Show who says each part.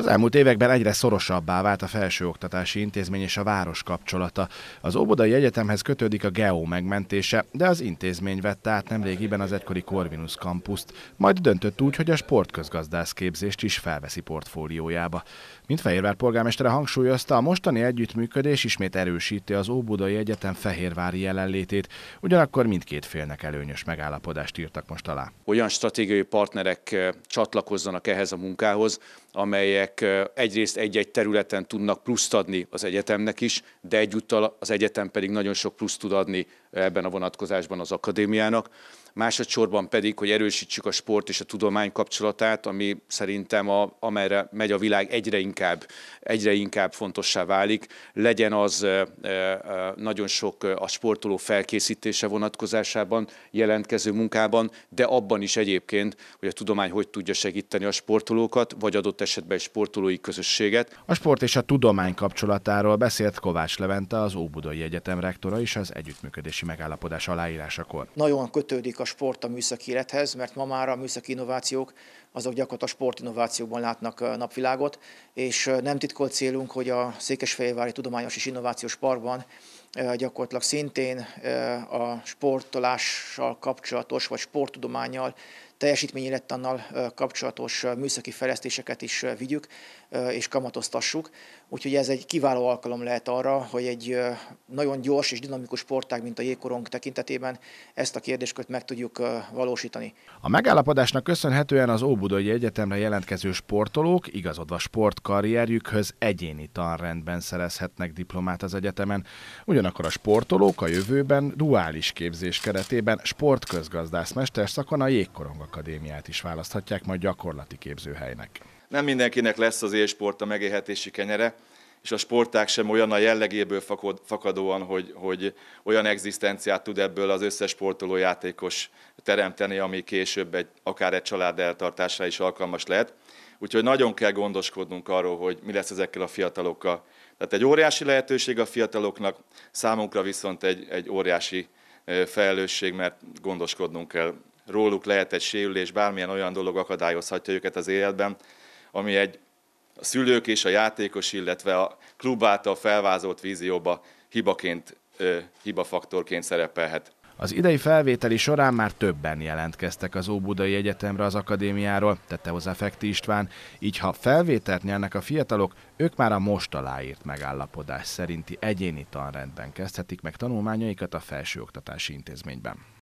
Speaker 1: Az elmúlt években egyre szorosabbá vált a felsőoktatási intézmény és a város kapcsolata. Az Óbodai Egyetemhez kötődik a GEO megmentése, de az intézmény vette át nemrégiben az egykori Corvinus kampuszt, majd döntött úgy, hogy a sportközgazdász képzést is felveszi portfóliójába. Mint Fehérvár polgármestere hangsúlyozta, a mostani együttműködés ismét erősíti az Óbudai Egyetem fehérvári jelenlétét, ugyanakkor mindkét félnek előnyös megállapodást írtak most alá.
Speaker 2: Olyan stratégiai partnerek eh, csatlakozzanak ehhez a munkához, amelyek egyrészt egy-egy területen tudnak pluszt adni az egyetemnek is, de egyúttal az egyetem pedig nagyon sok pluszt tud adni ebben a vonatkozásban az akadémiának. Másodszorban pedig, hogy erősítsük a sport és a tudomány kapcsolatát, ami szerintem a, amerre megy a világ egyre inkább, egyre inkább fontossá válik. Legyen az nagyon sok a sportoló felkészítése vonatkozásában, jelentkező munkában, de abban is egyébként, hogy a tudomány hogy tudja segíteni a sportolókat, vagy adott adott esetben egy
Speaker 1: sportolói közösséget. A sport és a tudomány kapcsolatáról beszélt Kovács Levente, az Óbudai Egyetem rektora is az együttműködési megállapodás aláírásakor.
Speaker 3: Nagyon kötődik a sport a műszaki élethez, mert ma már a műszaki innovációk azok gyakorlatilag a sportinnovációkban látnak napvilágot, és nem titkolt célunk, hogy a Székesfehérvári Tudományos és Innovációs Parkban gyakorlatilag szintén a sportolással kapcsolatos, vagy sporttudományjal teljesítményélettannal kapcsolatos műszaki fejlesztéseket is vigyük és kamatoztassuk. Úgyhogy ez egy kiváló alkalom lehet arra, hogy egy nagyon gyors és dinamikus sportág, mint a jégkorong tekintetében ezt a kérdéskört meg tudjuk valósítani. A
Speaker 1: megállapodásnak köszönhetően az Óbudai Egyetemre jelentkező sportolók igazodva sportkarrierjükhöz egyéni tanrendben szerezhetnek diplomát az egyetemen. Ugyanakkor a sportolók a jövőben duális képzés keretében sportközgazdász mesterszakon a jégkorong akadémiát is választhatják majd gyakorlati képzőhelynek.
Speaker 4: Nem mindenkinek lesz az élsport a megélhetési kenyere, és a sporták sem olyan a jellegéből fakadóan, hogy, hogy olyan egzisztenciát tud ebből az összes sportoló játékos teremteni, ami később egy, akár egy család eltartásra is alkalmas lehet. Úgyhogy nagyon kell gondoskodnunk arról, hogy mi lesz ezekkel a fiatalokkal. Tehát egy óriási lehetőség a fiataloknak, számunkra viszont egy, egy óriási felelősség, mert gondoskodnunk kell róluk lehet egy sérülés, bármilyen olyan dolog akadályozhatja őket az életben, ami egy a szülők és a játékos, illetve a klub által felvázolt vízióba hibaként, hibafaktorként szerepelhet. Az idei
Speaker 1: felvételi során már többen jelentkeztek az Óbudai Egyetemre az akadémiáról, tette hozzá Fekti István, így ha felvételt nyernek a fiatalok, ők már a most aláírt megállapodás szerinti egyéni tanrendben kezdhetik meg tanulmányaikat a felsőoktatási intézményben.